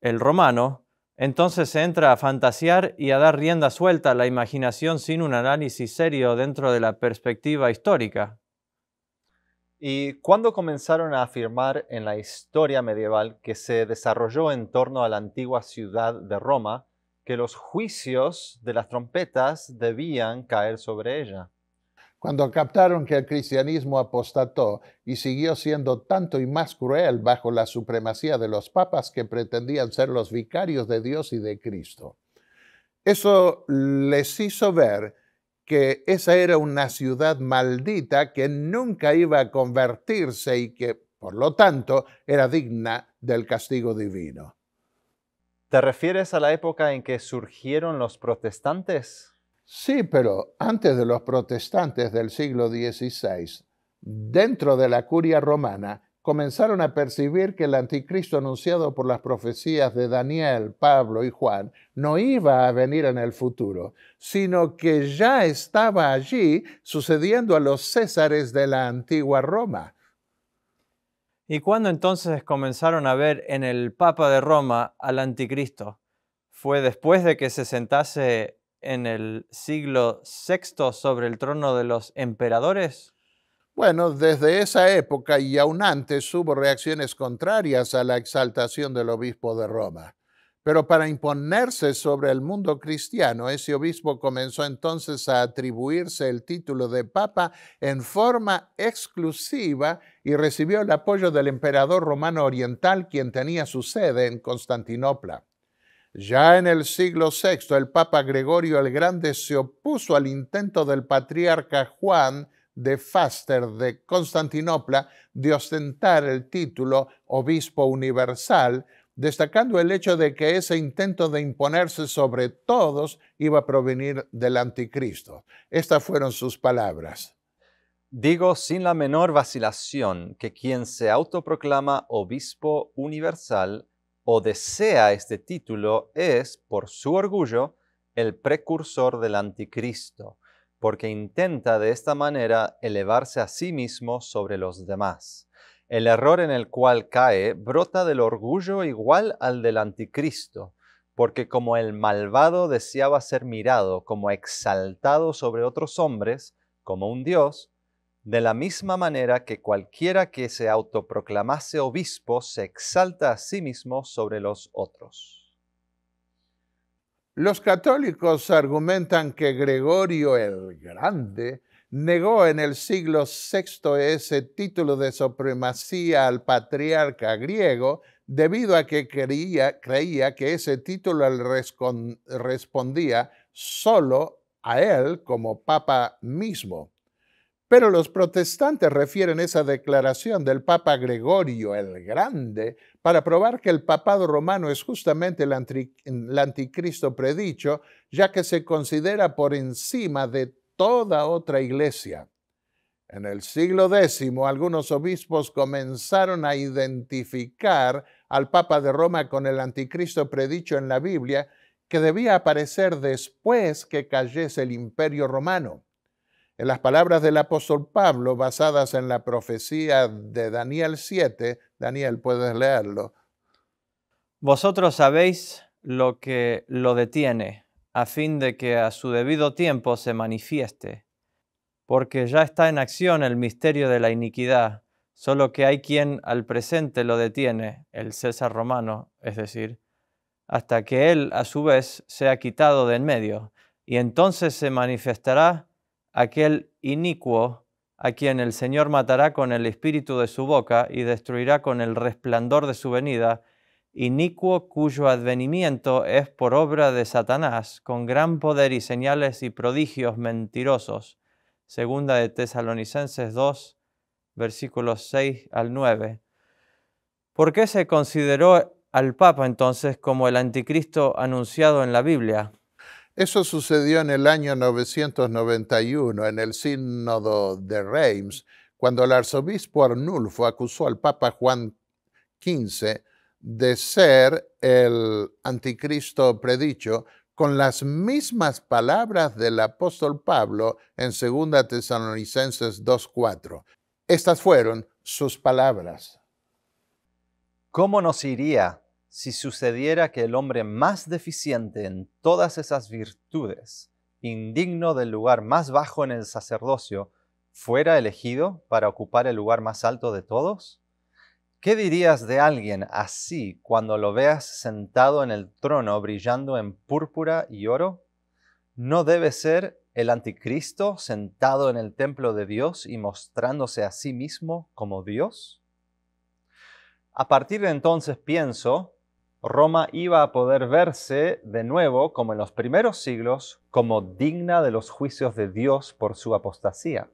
el romano, entonces se entra a fantasear y a dar rienda suelta a la imaginación sin un análisis serio dentro de la perspectiva histórica. ¿Y cuándo comenzaron a afirmar en la historia medieval que se desarrolló en torno a la antigua ciudad de Roma que los juicios de las trompetas debían caer sobre ella? Cuando captaron que el cristianismo apostató y siguió siendo tanto y más cruel bajo la supremacía de los papas que pretendían ser los vicarios de Dios y de Cristo. Eso les hizo ver que esa era una ciudad maldita que nunca iba a convertirse y que, por lo tanto, era digna del castigo divino. ¿Te refieres a la época en que surgieron los protestantes? Sí, pero antes de los protestantes del siglo XVI, dentro de la curia romana, comenzaron a percibir que el anticristo anunciado por las profecías de Daniel, Pablo y Juan no iba a venir en el futuro, sino que ya estaba allí sucediendo a los césares de la antigua Roma. ¿Y cuándo entonces comenzaron a ver en el Papa de Roma al anticristo? ¿Fue después de que se sentase en el siglo VI sobre el trono de los emperadores? Bueno, desde esa época y aún antes hubo reacciones contrarias a la exaltación del obispo de Roma. Pero para imponerse sobre el mundo cristiano, ese obispo comenzó entonces a atribuirse el título de papa en forma exclusiva y recibió el apoyo del emperador romano oriental, quien tenía su sede en Constantinopla. Ya en el siglo VI, el Papa Gregorio el Grande se opuso al intento del patriarca Juan de Faster de Constantinopla de ostentar el título Obispo Universal, destacando el hecho de que ese intento de imponerse sobre todos iba a provenir del anticristo. Estas fueron sus palabras. Digo sin la menor vacilación que quien se autoproclama obispo universal o desea este título es, por su orgullo, el precursor del anticristo, porque intenta de esta manera elevarse a sí mismo sobre los demás. El error en el cual cae brota del orgullo igual al del anticristo, porque como el malvado deseaba ser mirado como exaltado sobre otros hombres, como un dios, de la misma manera que cualquiera que se autoproclamase obispo se exalta a sí mismo sobre los otros. Los católicos argumentan que Gregorio el Grande negó en el siglo VI ese título de supremacía al patriarca griego debido a que creía, creía que ese título respondía solo a él como papa mismo. Pero los protestantes refieren esa declaración del Papa Gregorio el Grande para probar que el papado romano es justamente el, anticristo predicho, ya que se considera por encima de toda otra iglesia. En el siglo X, algunos obispos comenzaron a identificar al Papa de Roma con el anticristo predicho en la Biblia, que debía aparecer después que cayese el imperio romano. En las palabras del apóstol Pablo, basadas en la profecía de Daniel 7, Daniel, puedes leerlo. Vosotros sabéis lo que lo detiene, a fin de que a su debido tiempo se manifieste, porque ya está en acción el misterio de la iniquidad, solo que hay quien al presente lo detiene, el César romano, es decir, hasta que él a su vez sea quitado de en medio, y entonces se manifestará aquel inicuo a quien el Señor matará con el espíritu de su boca y destruirá con el resplandor de su venida, inicuo cuyo advenimiento es por obra de Satanás, con gran poder y señales y prodigios mentirosos. Segunda de Tesalonicenses 2, versículos 6 al 9. ¿Por qué se consideró al Papa entonces como el anticristo anunciado en la Biblia? Eso sucedió en el año 991, en el sínodo de Reims, cuando el arzobispo Arnulfo acusó al Papa Juan XV de ser el anticristo predicho con las mismas palabras del apóstol Pablo en 2 Tesalonicenses 2.4. Estas fueron sus palabras. ¿Cómo nos iría si sucediera que el hombre más deficiente en todas esas virtudes, indigno del lugar más bajo en el sacerdocio, fuera elegido para ocupar el lugar más alto de todos? ¿Qué dirías de alguien así cuando lo veas sentado en el trono brillando en púrpura y oro? ¿No debe ser el anticristo sentado en el templo de Dios y mostrándose a sí mismo como Dios? A partir de entonces pienso Roma iba a poder verse de nuevo, como en los primeros siglos, como digna de los juicios de Dios por su apostasía.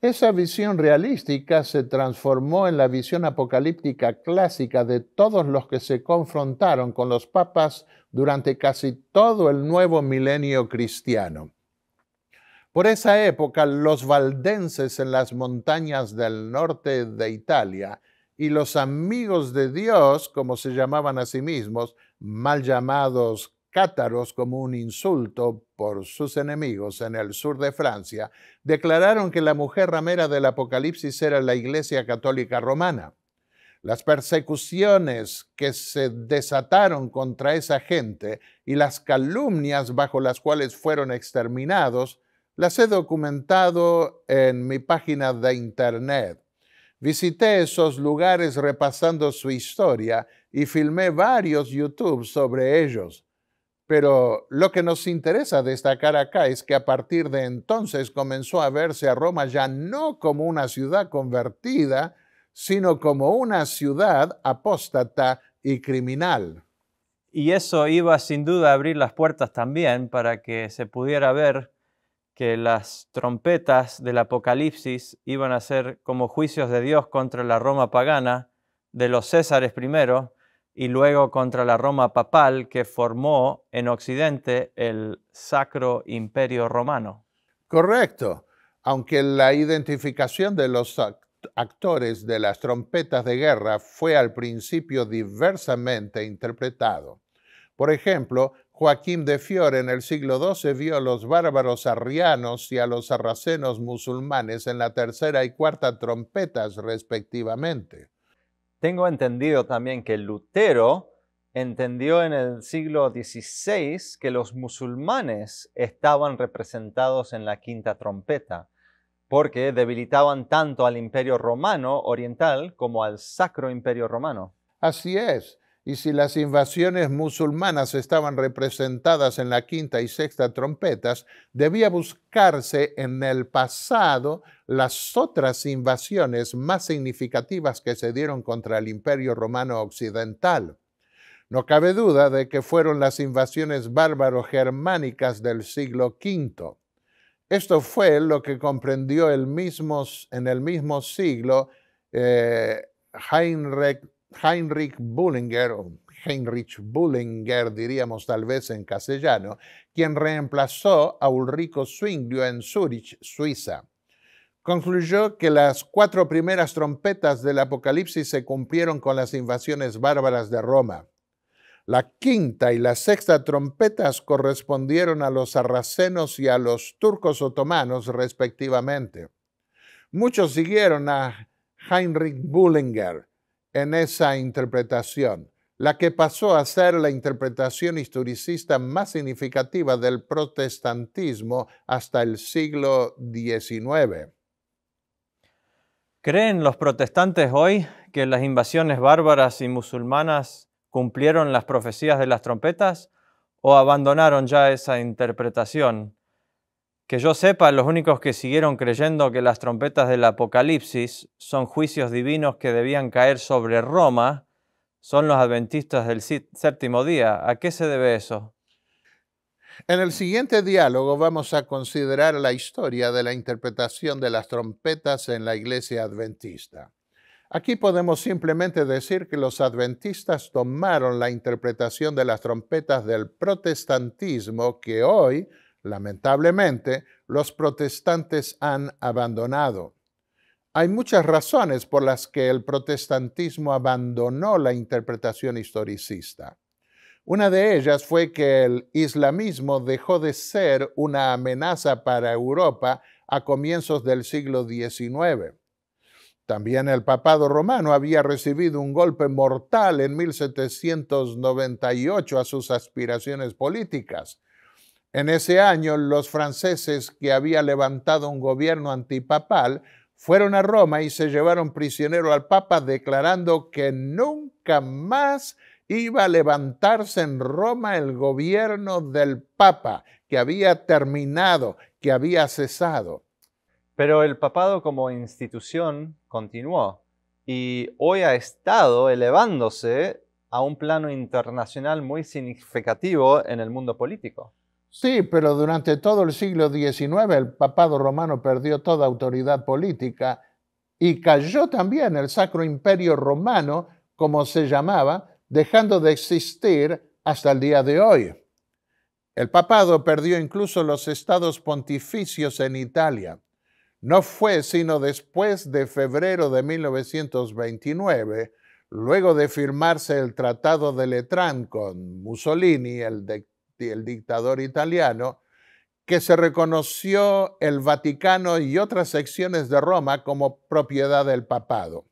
Esa visión realística se transformó en la visión apocalíptica clásica de todos los que se confrontaron con los papas durante casi todo el nuevo milenio cristiano. Por esa época, los valdenses en las montañas del norte de Italia y los amigos de Dios, como se llamaban a sí mismos, mal llamados cátaros como un insulto por sus enemigos en el sur de Francia, declararon que la mujer ramera del Apocalipsis era la Iglesia Católica Romana. Las persecuciones que se desataron contra esa gente y las calumnias bajo las cuales fueron exterminados, las he documentado en mi página de internet Visité esos lugares repasando su historia y filmé varios YouTube sobre ellos. Pero lo que nos interesa destacar acá es que a partir de entonces comenzó a verse a Roma ya no como una ciudad convertida, sino como una ciudad apóstata y criminal. Y eso iba sin duda a abrir las puertas también para que se pudiera ver que las trompetas del Apocalipsis iban a ser como juicios de Dios contra la Roma pagana, de los Césares primero, y luego contra la Roma papal que formó en Occidente el Sacro Imperio Romano. Correcto, aunque la identificación de los actores de las trompetas de guerra fue al principio diversamente interpretado. Por ejemplo, Joaquín de Fiore en el siglo XII vio a los bárbaros arrianos y a los sarracenos musulmanes en la tercera y cuarta trompetas respectivamente. Tengo entendido también que Lutero entendió en el siglo XVI que los musulmanes estaban representados en la quinta trompeta, porque debilitaban tanto al imperio romano oriental como al sacro imperio romano. Así es. Y si las invasiones musulmanas estaban representadas en la quinta y sexta trompetas, debía buscarse en el pasado las otras invasiones más significativas que se dieron contra el imperio romano occidental. No cabe duda de que fueron las invasiones bárbaro-germánicas del siglo V. Esto fue lo que comprendió el mismo, en el mismo siglo eh, Heinrich Heinrich Bullinger, o Heinrich Bullinger diríamos tal vez en castellano, quien reemplazó a Ulrico Zwinglio en Zurich, Suiza. Concluyó que las cuatro primeras trompetas del Apocalipsis se cumplieron con las invasiones bárbaras de Roma. La quinta y la sexta trompetas correspondieron a los sarracenos y a los turcos otomanos respectivamente. Muchos siguieron a Heinrich Bullinger, en esa interpretación, la que pasó a ser la interpretación historicista más significativa del protestantismo hasta el siglo XIX. ¿Creen los protestantes hoy que las invasiones bárbaras y musulmanas cumplieron las profecías de las trompetas o abandonaron ya esa interpretación que yo sepa, los únicos que siguieron creyendo que las trompetas del Apocalipsis son juicios divinos que debían caer sobre Roma son los adventistas del séptimo día. ¿A qué se debe eso? En el siguiente diálogo vamos a considerar la historia de la interpretación de las trompetas en la iglesia adventista. Aquí podemos simplemente decir que los adventistas tomaron la interpretación de las trompetas del protestantismo que hoy lamentablemente, los protestantes han abandonado. Hay muchas razones por las que el protestantismo abandonó la interpretación historicista. Una de ellas fue que el islamismo dejó de ser una amenaza para Europa a comienzos del siglo XIX. También el papado romano había recibido un golpe mortal en 1798 a sus aspiraciones políticas, en ese año, los franceses que había levantado un gobierno antipapal fueron a Roma y se llevaron prisionero al Papa declarando que nunca más iba a levantarse en Roma el gobierno del Papa, que había terminado, que había cesado. Pero el papado como institución continuó y hoy ha estado elevándose a un plano internacional muy significativo en el mundo político. Sí, pero durante todo el siglo XIX el papado romano perdió toda autoridad política y cayó también el Sacro Imperio Romano, como se llamaba, dejando de existir hasta el día de hoy. El papado perdió incluso los estados pontificios en Italia. No fue sino después de febrero de 1929, luego de firmarse el Tratado de Letrán con Mussolini, el de el dictador italiano, que se reconoció el Vaticano y otras secciones de Roma como propiedad del papado.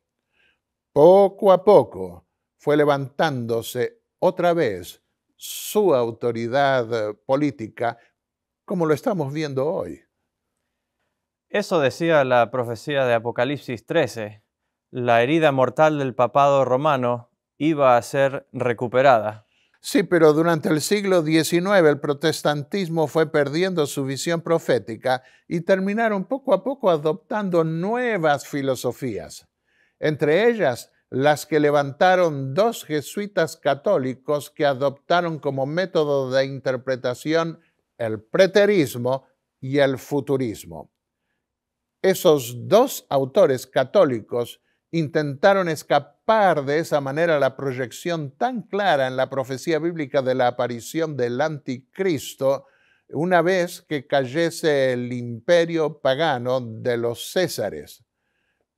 Poco a poco fue levantándose otra vez su autoridad eh, política, como lo estamos viendo hoy. Eso decía la profecía de Apocalipsis 13. La herida mortal del papado romano iba a ser recuperada. Sí, pero durante el siglo XIX el protestantismo fue perdiendo su visión profética y terminaron poco a poco adoptando nuevas filosofías, entre ellas las que levantaron dos jesuitas católicos que adoptaron como método de interpretación el preterismo y el futurismo. Esos dos autores católicos intentaron escapar de esa manera la proyección tan clara en la profecía bíblica de la aparición del anticristo una vez que cayese el imperio pagano de los césares.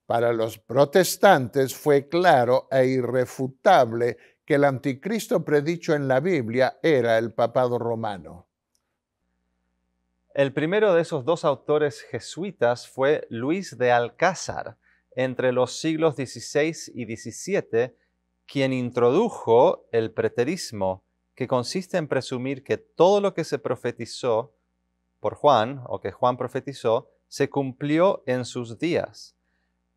Para los protestantes fue claro e irrefutable que el anticristo predicho en la Biblia era el papado romano. El primero de esos dos autores jesuitas fue Luis de Alcázar, entre los siglos XVI y XVII, quien introdujo el preterismo, que consiste en presumir que todo lo que se profetizó por Juan, o que Juan profetizó, se cumplió en sus días.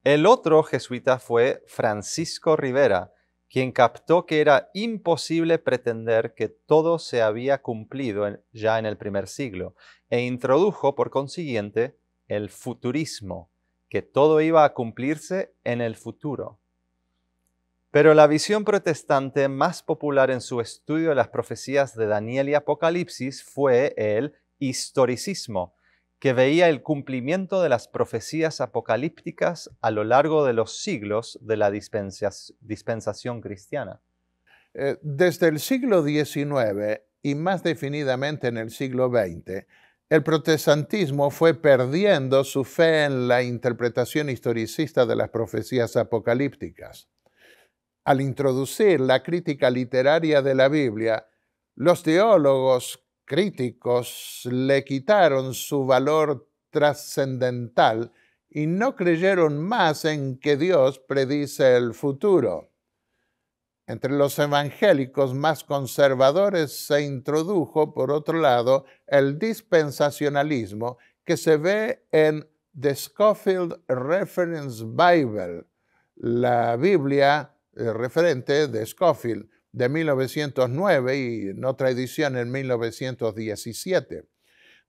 El otro jesuita fue Francisco Rivera, quien captó que era imposible pretender que todo se había cumplido ya en el primer siglo, e introdujo, por consiguiente, el futurismo, que todo iba a cumplirse en el futuro. Pero la visión protestante más popular en su estudio de las profecías de Daniel y Apocalipsis fue el historicismo, que veía el cumplimiento de las profecías apocalípticas a lo largo de los siglos de la dispensación cristiana. Eh, desde el siglo XIX y más definidamente en el siglo XX, el protestantismo fue perdiendo su fe en la interpretación historicista de las profecías apocalípticas. Al introducir la crítica literaria de la Biblia, los teólogos críticos le quitaron su valor trascendental y no creyeron más en que Dios predice el futuro. Entre los evangélicos más conservadores se introdujo, por otro lado, el dispensacionalismo que se ve en The Scofield Reference Bible, la Biblia eh, referente de Scofield de 1909 y en otra edición en 1917.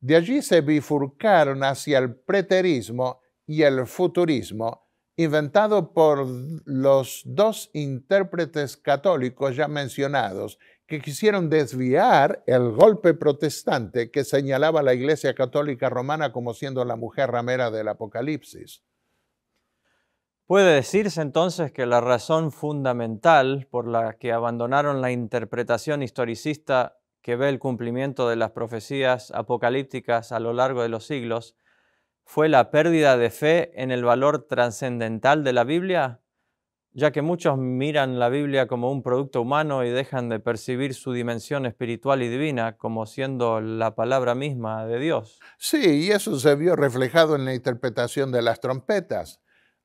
De allí se bifurcaron hacia el preterismo y el futurismo, inventado por los dos intérpretes católicos ya mencionados, que quisieron desviar el golpe protestante que señalaba la Iglesia Católica Romana como siendo la mujer ramera del Apocalipsis. Puede decirse entonces que la razón fundamental por la que abandonaron la interpretación historicista que ve el cumplimiento de las profecías apocalípticas a lo largo de los siglos fue la pérdida de fe en el valor trascendental de la Biblia? Ya que muchos miran la Biblia como un producto humano y dejan de percibir su dimensión espiritual y divina como siendo la palabra misma de Dios. Sí, y eso se vio reflejado en la interpretación de las trompetas.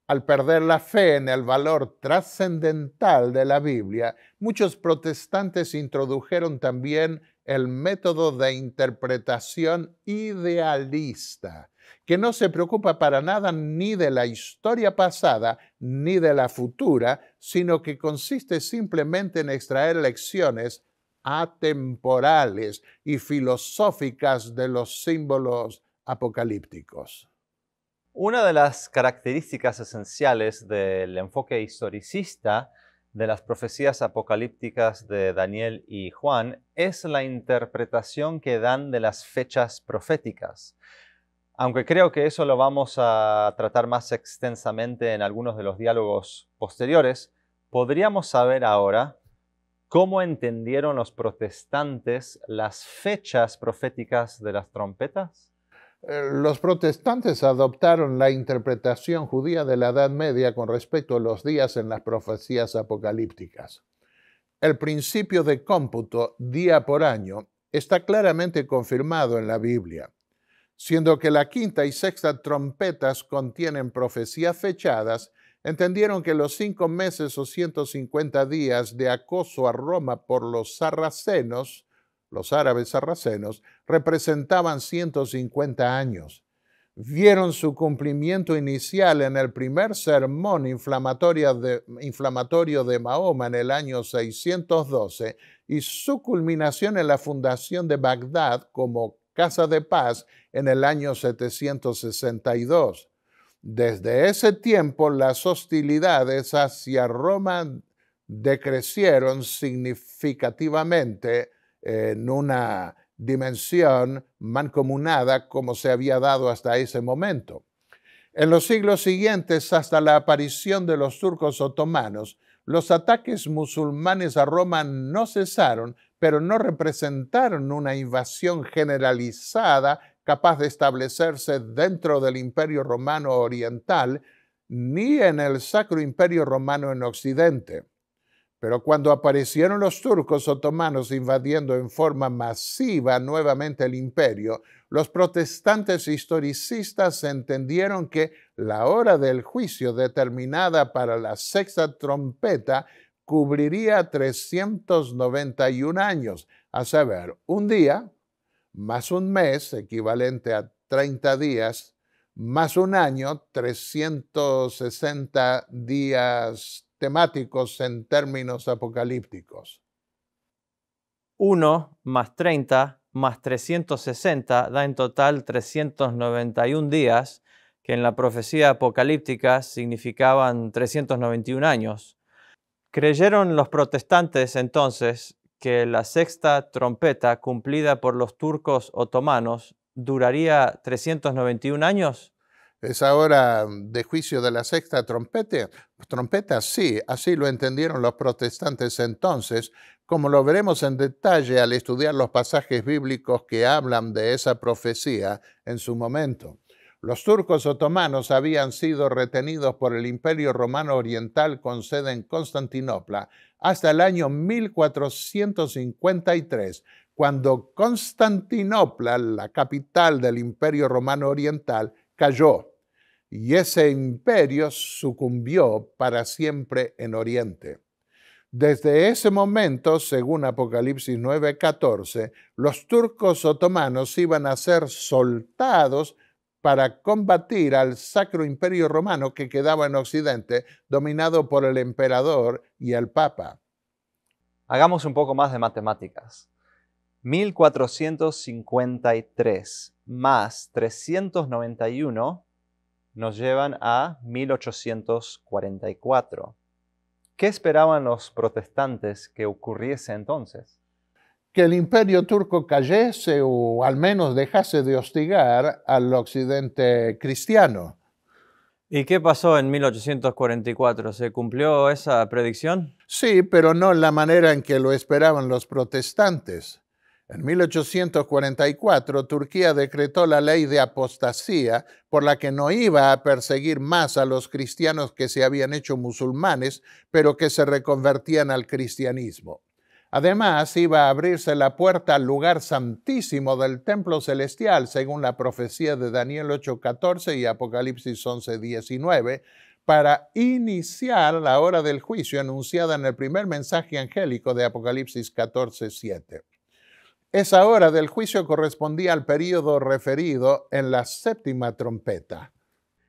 Al perder la fe en el valor trascendental de la Biblia, muchos protestantes introdujeron también el método de interpretación idealista que no se preocupa para nada ni de la historia pasada ni de la futura, sino que consiste simplemente en extraer lecciones atemporales y filosóficas de los símbolos apocalípticos. Una de las características esenciales del enfoque historicista de las profecías apocalípticas de Daniel y Juan es la interpretación que dan de las fechas proféticas aunque creo que eso lo vamos a tratar más extensamente en algunos de los diálogos posteriores, podríamos saber ahora cómo entendieron los protestantes las fechas proféticas de las trompetas. Eh, los protestantes adoptaron la interpretación judía de la Edad Media con respecto a los días en las profecías apocalípticas. El principio de cómputo día por año está claramente confirmado en la Biblia siendo que la quinta y sexta trompetas contienen profecías fechadas, entendieron que los cinco meses o 150 días de acoso a Roma por los sarracenos, los árabes sarracenos, representaban 150 años. Vieron su cumplimiento inicial en el primer sermón inflamatorio de, inflamatorio de Mahoma en el año 612 y su culminación en la fundación de Bagdad como Casa de Paz en el año 762. Desde ese tiempo las hostilidades hacia Roma decrecieron significativamente en una dimensión mancomunada como se había dado hasta ese momento. En los siglos siguientes, hasta la aparición de los turcos otomanos, los ataques musulmanes a Roma no cesaron, pero no representaron una invasión generalizada capaz de establecerse dentro del imperio romano oriental ni en el Sacro Imperio Romano en Occidente. Pero cuando aparecieron los turcos otomanos invadiendo en forma masiva nuevamente el imperio, los protestantes historicistas entendieron que la hora del juicio determinada para la sexta trompeta cubriría 391 años, a saber, un día más un mes, equivalente a 30 días, más un año, 360 días temáticos en términos apocalípticos. 1 más 30 más 360 da en total 391 días, que en la profecía apocalíptica significaban 391 años. Creyeron los protestantes entonces que la sexta trompeta cumplida por los turcos otomanos duraría 391 años? ¿Es ahora de juicio de la sexta trompeta, trompeta, sí, así lo entendieron los protestantes entonces, como lo veremos en detalle al estudiar los pasajes bíblicos que hablan de esa profecía en su momento. Los turcos otomanos habían sido retenidos por el Imperio Romano Oriental con sede en Constantinopla hasta el año 1453, cuando Constantinopla, la capital del Imperio Romano Oriental, cayó y ese imperio sucumbió para siempre en Oriente. Desde ese momento, según Apocalipsis 9:14, los turcos otomanos iban a ser soltados para combatir al Sacro Imperio Romano que quedaba en Occidente, dominado por el emperador y el papa. Hagamos un poco más de matemáticas. 1453 más 391 nos llevan a 1844. ¿Qué esperaban los protestantes que ocurriese entonces? Que el imperio turco cayese o al menos dejase de hostigar al occidente cristiano. ¿Y qué pasó en 1844? ¿Se cumplió esa predicción? Sí, pero no en la manera en que lo esperaban los protestantes. En 1844, Turquía decretó la ley de apostasía por la que no iba a perseguir más a los cristianos que se habían hecho musulmanes, pero que se reconvertían al cristianismo. Además, iba a abrirse la puerta al lugar santísimo del templo celestial, según la profecía de Daniel 8:14 y Apocalipsis 11:19, para iniciar la hora del juicio anunciada en el primer mensaje angélico de Apocalipsis 14:7. Esa hora del juicio correspondía al período referido en la séptima trompeta.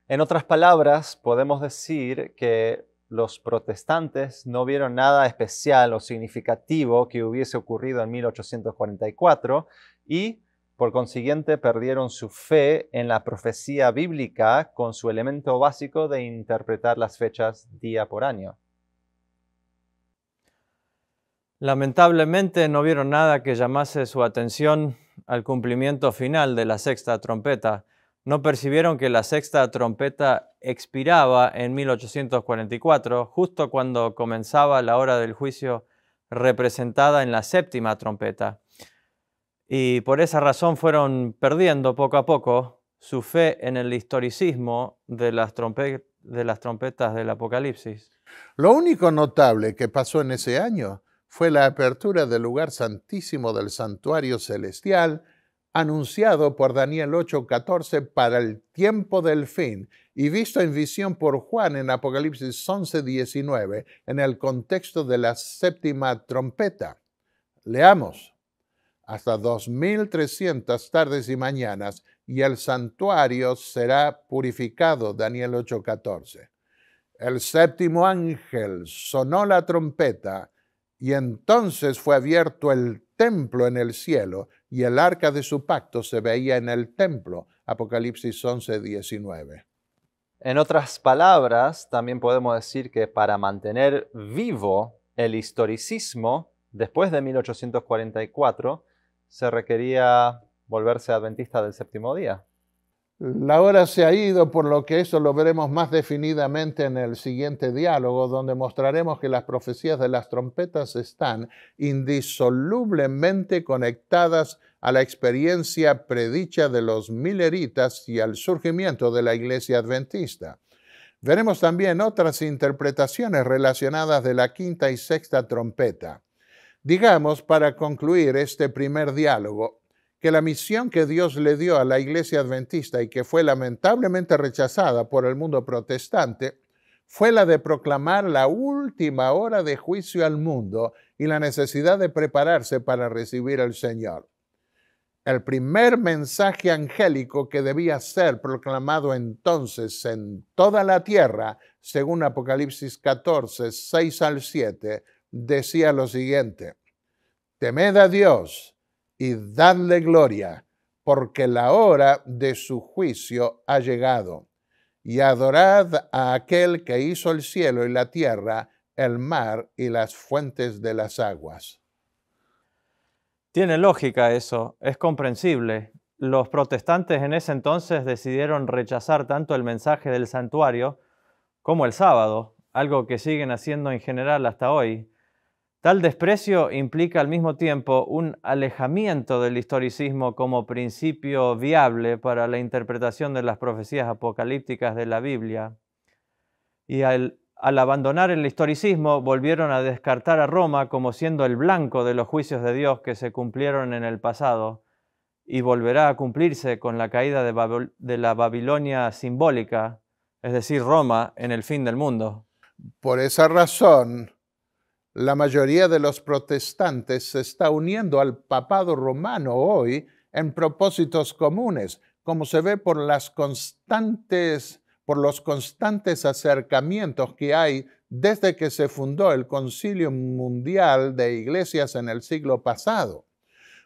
En otras palabras, podemos decir que los protestantes no vieron nada especial o significativo que hubiese ocurrido en 1844 y, por consiguiente, perdieron su fe en la profecía bíblica con su elemento básico de interpretar las fechas día por año. Lamentablemente no vieron nada que llamase su atención al cumplimiento final de la sexta trompeta. No percibieron que la sexta trompeta expiraba en 1844, justo cuando comenzaba la hora del juicio representada en la séptima trompeta. Y por esa razón fueron perdiendo poco a poco su fe en el historicismo de las, de las trompetas del Apocalipsis. Lo único notable que pasó en ese año fue la apertura del lugar santísimo del santuario celestial, anunciado por Daniel 8:14 para el tiempo del fin y visto en visión por Juan en Apocalipsis 11:19 en el contexto de la séptima trompeta. Leamos, hasta 2300 tardes y mañanas y el santuario será purificado, Daniel 8:14. El séptimo ángel sonó la trompeta y entonces fue abierto el templo en el cielo y el arca de su pacto se veía en el templo. Apocalipsis 11, 19. En otras palabras, también podemos decir que para mantener vivo el historicismo después de 1844 se requería volverse adventista del séptimo día. La hora se ha ido, por lo que eso lo veremos más definidamente en el siguiente diálogo, donde mostraremos que las profecías de las trompetas están indisolublemente conectadas a la experiencia predicha de los mileritas y al surgimiento de la iglesia adventista. Veremos también otras interpretaciones relacionadas de la quinta y sexta trompeta. Digamos, para concluir este primer diálogo, que la misión que Dios le dio a la iglesia adventista y que fue lamentablemente rechazada por el mundo protestante fue la de proclamar la última hora de juicio al mundo y la necesidad de prepararse para recibir al Señor. El primer mensaje angélico que debía ser proclamado entonces en toda la tierra, según Apocalipsis 14, 6 al 7, decía lo siguiente, temed a Dios y dadle gloria, porque la hora de su juicio ha llegado. Y adorad a aquel que hizo el cielo y la tierra, el mar y las fuentes de las aguas. Tiene lógica eso, es comprensible. Los protestantes en ese entonces decidieron rechazar tanto el mensaje del santuario como el sábado, algo que siguen haciendo en general hasta hoy, Tal desprecio implica al mismo tiempo un alejamiento del historicismo como principio viable para la interpretación de las profecías apocalípticas de la Biblia. Y al, abandonar el historicismo volvieron a descartar a Roma como siendo el blanco de los juicios de Dios que se cumplieron en el pasado y volverá a cumplirse con la caída de, de la Babilonia simbólica, es decir, Roma en el fin del mundo. Por esa razón, la mayoría de los protestantes se está uniendo al papado romano hoy en propósitos comunes, como se ve por los constantes acercamientos que hay desde que se fundó el Concilio Mundial de Iglesias en el siglo pasado.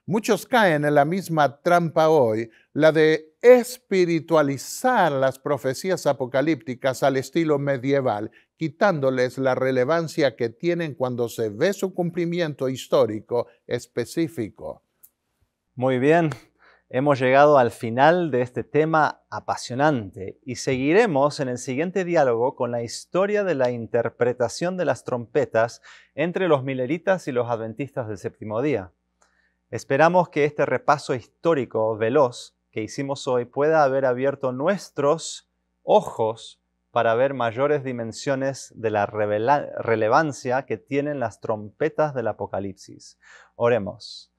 Muchos caen en la misma trampa hoy, la de espiritualizar las profecías apocalípticas al estilo medieval, quitándoles la relevancia que tienen cuando se ve su cumplimiento histórico específico. Muy bien, hemos llegado al final de este tema apasionante y seguiremos en el siguiente diálogo con la historia de la interpretación de las trompetas entre los mileritas y los adventistas del séptimo día. Esperamos que este repaso histórico veloz hicimos hoy pueda haber abierto nuestros ojos para ver mayores dimensiones de la relevancia que tienen las trompetas del Apocalipsis. Oremos.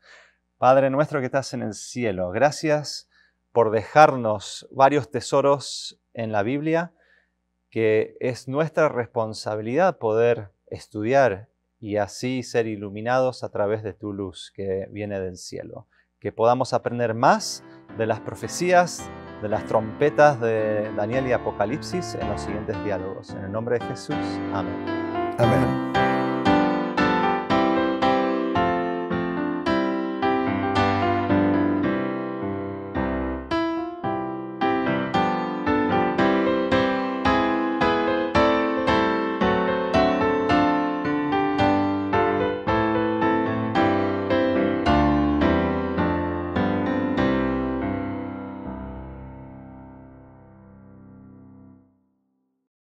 Padre nuestro que estás en el cielo, gracias por dejarnos varios tesoros en la Biblia, que es nuestra responsabilidad poder estudiar y así ser iluminados a través de tu luz que viene del cielo que podamos aprender más de las profecías, de las trompetas de Daniel y Apocalipsis en los siguientes diálogos. En el nombre de Jesús, amén. Amén.